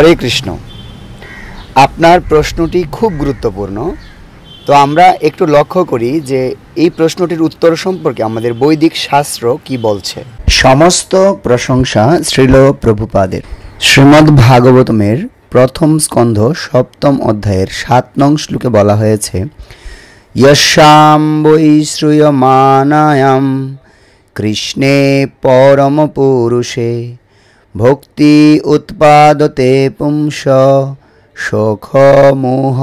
হরে কৃষ্ণ আপনার প্রশ্নটি খুব গুরুত্বপূর্ণ তো আমরা একটু লক্ষ্য করি যে এই প্রশ্নটির উত্তর সম্পর্কে আমাদের বৈদিক শাস্ত্র কি বলছে সমস্ত প্রশংসা শ্রীল প্রভুপাদের শ্রীমদ্ ভাগবতমের প্রথম স্কন্ধ সপ্তম অধ্যায়ের সাত নং শ্লোকে বলা হয়েছে ইয়শ্যাম্বৈশ্রুয়মানায়াম কৃষ্ণে পরম পুরুষে ভক্তি উৎপাদতে পুংস শোখ মোহ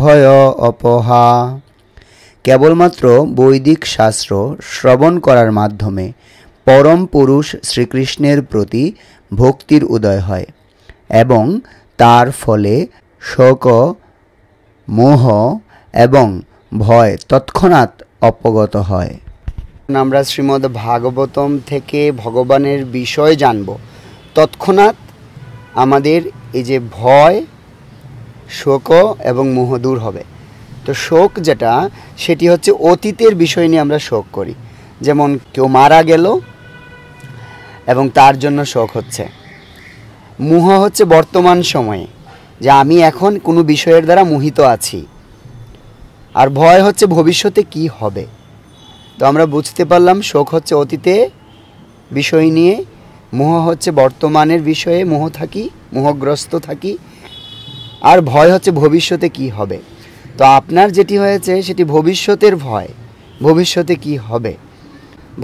ভয় অপহা কেবলমাত্র বৈদিক শাস্ত্র শ্রবণ করার মাধ্যমে পরম পুরুষ শ্রীকৃষ্ণের প্রতি ভক্তির উদয় হয় এবং তার ফলে শোক মোহ এবং ভয় তৎক্ষণাৎ অপগত হয় আমরা শ্রীমদ্ ভাগবতম থেকে ভগবানের বিষয় জানবো তৎক্ষণাৎ আমাদের এই যে ভয় শোক এবং মোহ দূর হবে তো শোক যেটা সেটি হচ্ছে অতীতের বিষয় নিয়ে আমরা শোক করি যেমন কেউ মারা গেল এবং তার জন্য শোক হচ্ছে মুহ হচ্ছে বর্তমান সময়ে যে আমি এখন কোনো বিষয়ের দ্বারা মোহিত আছি আর ভয় হচ্ছে ভবিষ্যতে কি হবে তো আমরা বুঝতে পারলাম শোক হচ্ছে অতীতে বিষয় নিয়ে মোহ হচ্ছে বর্তমানের বিষয়ে মোহ থাকি মোহগ্রস্ত থাকি আর ভয় হচ্ছে ভবিষ্যতে কি হবে তো আপনার যেটি হয়েছে সেটি ভবিষ্যতের ভয় ভবিষ্যতে কি হবে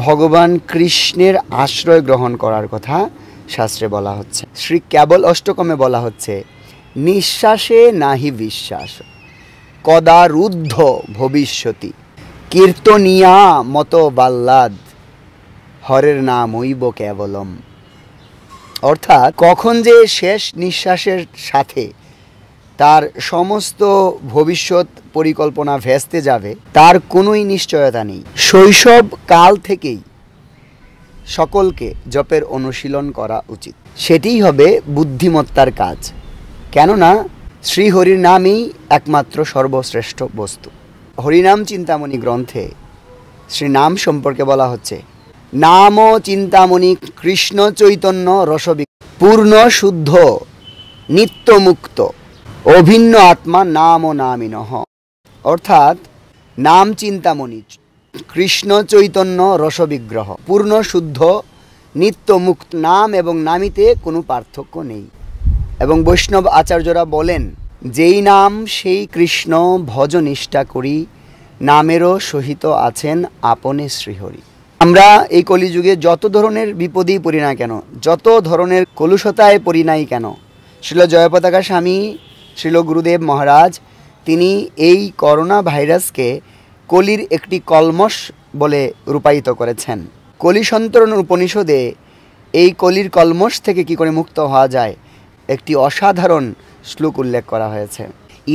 ভগবান কৃষ্ণের আশ্রয় গ্রহণ করার কথা শাস্ত্রে বলা হচ্ছে শ্রী কেবল অষ্টকমে বলা হচ্ছে নিঃশ্বাসে নাহি বিশ্বাস কদারুদ্ধ ভবিষ্যতি কীর্তনিয়া মতো বাল্লাদ হরের নাম কেবলম অর্থাৎ কখন যে শেষ নিঃশ্বাসের সাথে তার সমস্ত ভবিষ্যৎ পরিকল্পনা ভেস্তে যাবে তার কোনোই নিশ্চয়তা নেই শৈশব কাল থেকেই সকলকে জপের অনুশীলন করা উচিত সেটিই হবে বুদ্ধিমত্তার কাজ কেননা শ্রীহরির নামই একমাত্র সর্বশ্রেষ্ঠ বস্তু হরিনাম চিন্তামণি গ্রন্থে শ্রীনাম সম্পর্কে বলা হচ্ছে নাম চিন্তামণি কৃষ্ণ চৈতন্য রসবি পূর্ণ শুদ্ধ নিত্যমুক্ত অভিন্ন আত্মা নাম ও নামিনহ অর্থাৎ নাম চিন্তামণি কৃষ্ণ চৈতন্য রসবিগ্রহ পূর্ণ শুদ্ধ নিত্যমুক্ত নাম এবং নামিতে কোনো পার্থক্য নেই এবং বৈষ্ণব আচার্যরা বলেন যেই নাম সেই কৃষ্ণ ভজনিষ্ঠা করি নামেরও সহিত আছেন আপনে শ্রীহরি আমরা এই কলিযুগে যত ধরনের বিপদেই পড়ি না কেন যত ধরনের কলুষতায় পড়ি নাই কেন শিল জয়পতাকা স্বামী শিল গুরুদেব মহারাজ তিনি এই করোনা ভাইরাসকে কলির একটি কলমস বলে রূপায়িত করেছেন কলি সন্তরণ উপনিষদে এই কলির কলমস থেকে কি করে মুক্ত হওয়া যায় একটি অসাধারণ শ্লোক উল্লেখ করা হয়েছে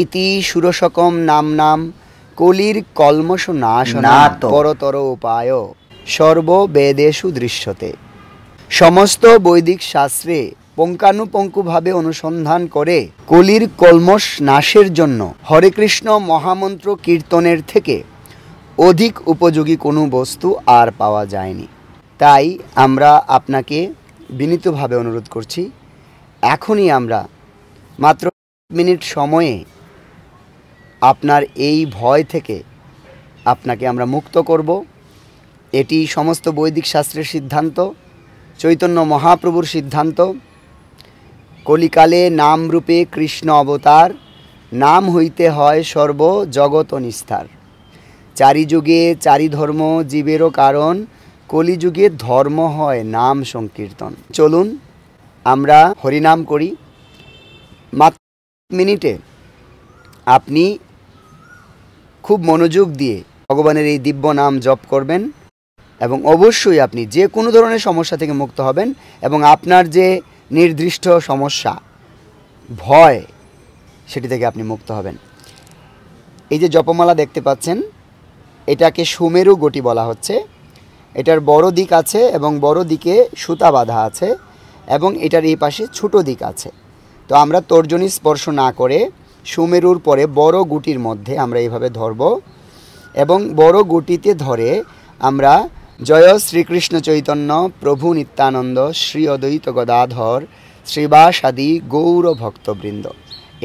ইতি সুরসকম নাম নাম কলির কলমস নাশ পরতর উপায় বেদেশু দৃশ্যতে সমস্ত বৈদিক শাস্ত্রে পঙ্কানুপঙ্কুভাবে অনুসন্ধান করে কলির কলমস নাশের জন্য হরেকৃষ্ণ মহামন্ত্র কীর্তনের থেকে অধিক উপযোগী কোনো বস্তু আর পাওয়া যায়নি তাই আমরা আপনাকে বিনীতভাবে অনুরোধ করছি এখনই আমরা মাত্র মিনিট সময়ে আপনার এই ভয় থেকে আপনাকে আমরা মুক্ত করব এটি সমস্ত বৈদিক শাস্ত্রের সিদ্ধান্ত চৈতন্য মহাপ্রভুর সিদ্ধান্ত কলিকালে নাম রূপে কৃষ্ণ অবতার নাম হইতে হয় সর্ব জগত নিস্তার চারি যুগে চারি ধর্ম জীবেরও কারণ কলিযুগে ধর্ম হয় নাম সংকীর্তন চলুন আমরা হরিনাম করি মাত্র মিনিটে আপনি খুব মনোযোগ দিয়ে ভগবানের এই দিব্য নাম জপ করবেন এবং অবশ্যই আপনি যে কোনো ধরনের সমস্যা থেকে মুক্ত হবেন এবং আপনার যে নির্দিষ্ট সমস্যা ভয় সেটি থেকে আপনি মুক্ত হবেন এই যে জপমালা দেখতে পাচ্ছেন এটাকে সুমেরু গটি বলা হচ্ছে এটার বড় দিক আছে এবং বড় দিকে সুতা বাঁধা আছে এবং এটার এই পাশে ছোটো দিক আছে তো আমরা তর্জনী স্পর্শ না করে সুমেরুর পরে বড় গুটির মধ্যে আমরা এইভাবে ধরব এবং বড় গুটিতে ধরে আমরা জয় শ্রীকৃষ্ণ চৈতন্য প্রভু নিত্যানন্দ শ্রী অদ্বৈত গদাধর শ্রীবাসাদি গৌর ভক্তবৃন্দ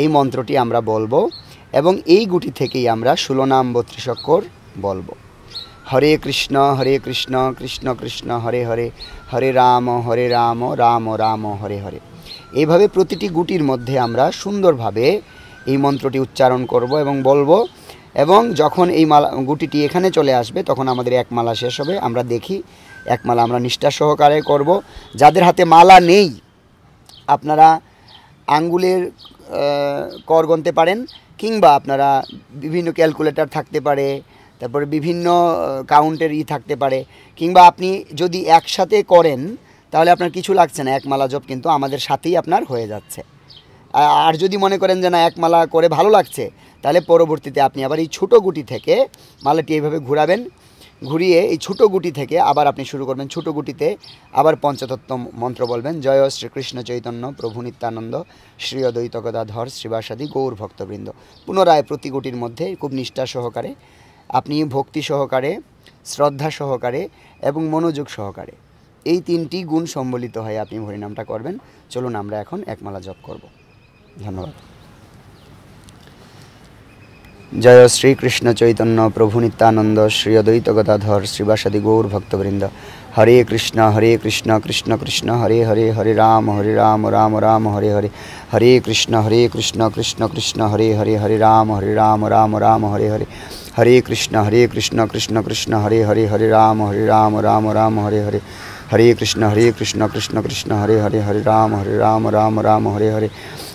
এই মন্ত্রটি আমরা বলবো এবং এই গুটি থেকেই আমরা ষোলনাম বত্রিশক্কর বলবো হরে কৃষ্ণ হরে কৃষ্ণ কৃষ্ণ কৃষ্ণ হরে হরে হরে রাম হরে রাম রাম রাম হরে হরে এইভাবে প্রতিটি গুটির মধ্যে আমরা সুন্দরভাবে এই মন্ত্রটি উচ্চারণ করব এবং বলবো এবং যখন এই মালা গুটিটি এখানে চলে আসবে তখন আমাদের এক মালা শেষ হবে আমরা দেখি এক মালা আমরা নিষ্ঠা সহকারে করব যাদের হাতে মালা নেই আপনারা আঙ্গুলের কর গনতে পারেন কিংবা আপনারা বিভিন্ন ক্যালকুলেটর থাকতে পারে তারপরে বিভিন্ন কাউন্টের ই থাকতে পারে কিংবা আপনি যদি একসাথে করেন তাহলে আপনার কিছু লাগছে না এক মালা জব কিন্তু আমাদের সাথেই আপনার হয়ে যাচ্ছে আর যদি মনে করেন যে না এক মালা করে ভালো লাগছে তাহলে পরবর্তীতে আপনি আবার এই ছোটো গুটি থেকে মালাটি এইভাবে ঘুরাবেন ঘুরিয়ে এই ছোটো গুটি থেকে আবার আপনি শুরু করবেন ছোটো গুটিতে আবার পঞ্চতত্ত্ব মন্ত্র বলবেন জয় শ্রীকৃষ্ণ চৈতন্য প্রভু নিত্যানন্দ শ্রী অদ্বৈত গদাধর শ্রীবাসাদি গৌর ভক্তবৃন্দ পুনরায় প্রতি গুটির মধ্যে খুব নিষ্ঠা সহকারে আপনি ভক্তি সহকারে শ্রদ্ধা সহকারে এবং মনোযোগ সহকারে এই তিনটি গুণ সম্বলিত হয়ে আপনি হরিনামটা করবেন চলুন আমরা এখন একমালা জপ করব ধন্যবাদ जय श्री कृष्ण चैतन्य प्रभु नित्यानंद श्री अद्वैत गदाधर श्रीवासदि गौर भक्तवृंद हरे कृष्ण हरे कृष्ण कृष्ण कृष्ण हरे हरे हरे राम हरे राम राम राम हरे हरे हरे कृष्ण हरे कृष्ण कृष्ण कृष्ण हरे हरे हरे राम हरे राम राम राम हरे हरे हरे कृष्ण हरे कृष्ण कृष्ण कृष्ण हरे हरे हरे राम हरे राम राम राम हरे हरे हरे कृष्ण हरे कृष्ण कृष्ण कृष्ण हरे हरे हरे राम हरे राम राम राम हरे हरे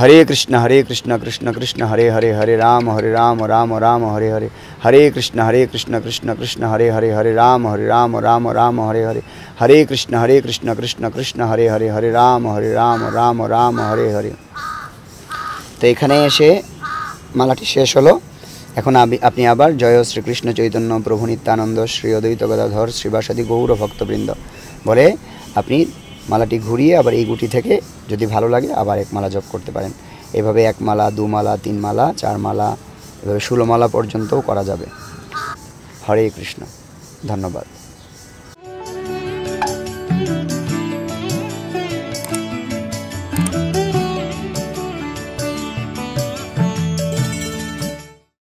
হরে কৃষ্ণ হরে কৃষ্ণ কৃষ্ণ কৃষ্ণ হরে হরে হরে রাম হরে রাম রাম রাম হরে হরে হরে কৃষ্ণ হরে কৃষ্ণ কৃষ্ণ কৃষ্ণ হরে হরে হরে রাম হরে রাম রাম রাম হরে হরে হরে কৃষ্ণ হরে কৃষ্ণ কৃষ্ণ কৃষ্ণ হরে হরে হরে রাম হরে রাম রাম রাম হরে হরে তো এখানে এসে মালাটি শেষ হলো এখন আপনি আবার জয় শ্রীকৃষ্ণ চৈতন্য প্রভু নিত্যানন্দ শ্রী অদ্বৈতগদাধর গদাধর শ্রীবাসাদি গৌর ভক্তবৃন্দ বলে আপনি মালাটি ঘুরিয়ে আবার এই গুটি থেকে যদি ভালো লাগে আবার এক মালা যোগ করতে পারেন এভাবে এক মালা দু মালা তিন মালা চার মালা এভাবে ষোলো মালা পর্যন্তও করা যাবে হরে কৃষ্ণ ধন্যবাদ